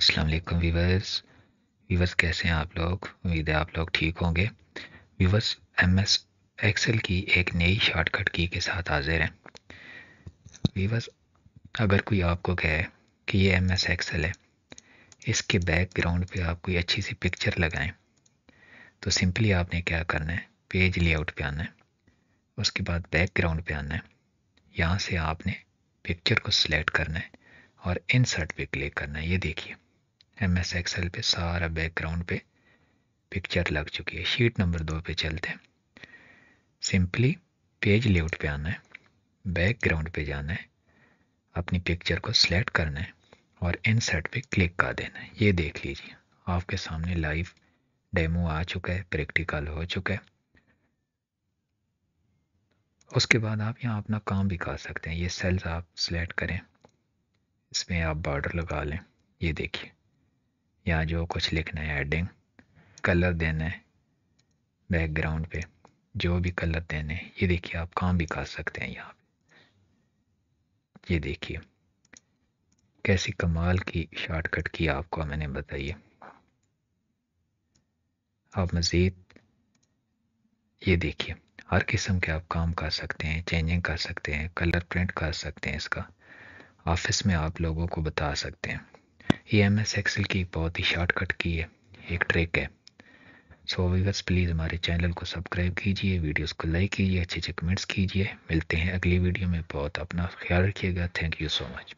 अस्सलाम वालेकुम viewers viewers कैसे हैं आप लोग उम्मीद है आप लोग ठीक होंगे वीवर्स एम एस एक्सेल की एक नई शॉर्टकट की के साथ हाजिर हैं वीवर्स अगर कोई आपको कहे कि ये एम एस एक्सेल है इसके बैकग्राउंड पे आप कोई अच्छी सी पिक्चर लगाएं तो सिंपली आपने क्या करना है पेज लेआउट पे आना है उसके बाद बैकग्राउंड पर आना है यहाँ से आपने पिक्चर को सिलेक्ट करना है और इंसर्ट पे क्लिक करना है ये देखिए एम एस एक्सएल पे सारा बैकग्राउंड पे पिक्चर लग चुकी है शीट नंबर दो पे चलते हैं सिंपली पेज लेआउट पे आना है बैकग्राउंड पे जाना है अपनी पिक्चर को सिलेक्ट करना है और इनसेट पे क्लिक कर देना है ये देख लीजिए आपके सामने लाइव डेमो आ चुका है प्रैक्टिकल हो चुका है उसके बाद आप यहाँ अपना काम भी कर सकते हैं ये सेल्स आप सिलेक्ट करें इसमें आप बॉर्डर लगा लें ये देखिए या जो कुछ लिखना है एडिंग कलर देना है बैकग्राउंड पे जो भी कलर देने ये देखिए आप काम भी कर सकते हैं यहाँ पे ये देखिए कैसी कमाल की शॉर्टकट की आपको मैंने बताइए आप मज़ीद ये देखिए हर किस्म के आप काम कर सकते हैं चेंजिंग कर सकते हैं कलर प्रिंट कर सकते हैं इसका ऑफिस में आप लोगों को बता सकते हैं ई एम एस एक्सेल की बहुत ही शॉर्टकट की है एक ट्रिक है सो वीवर्स प्लीज़ हमारे चैनल को सब्सक्राइब कीजिए वीडियोस को लाइक कीजिए अच्छे अच्छे कमेंट्स कीजिए मिलते हैं अगली वीडियो में बहुत अपना ख्याल रखिएगा थैंक यू सो मच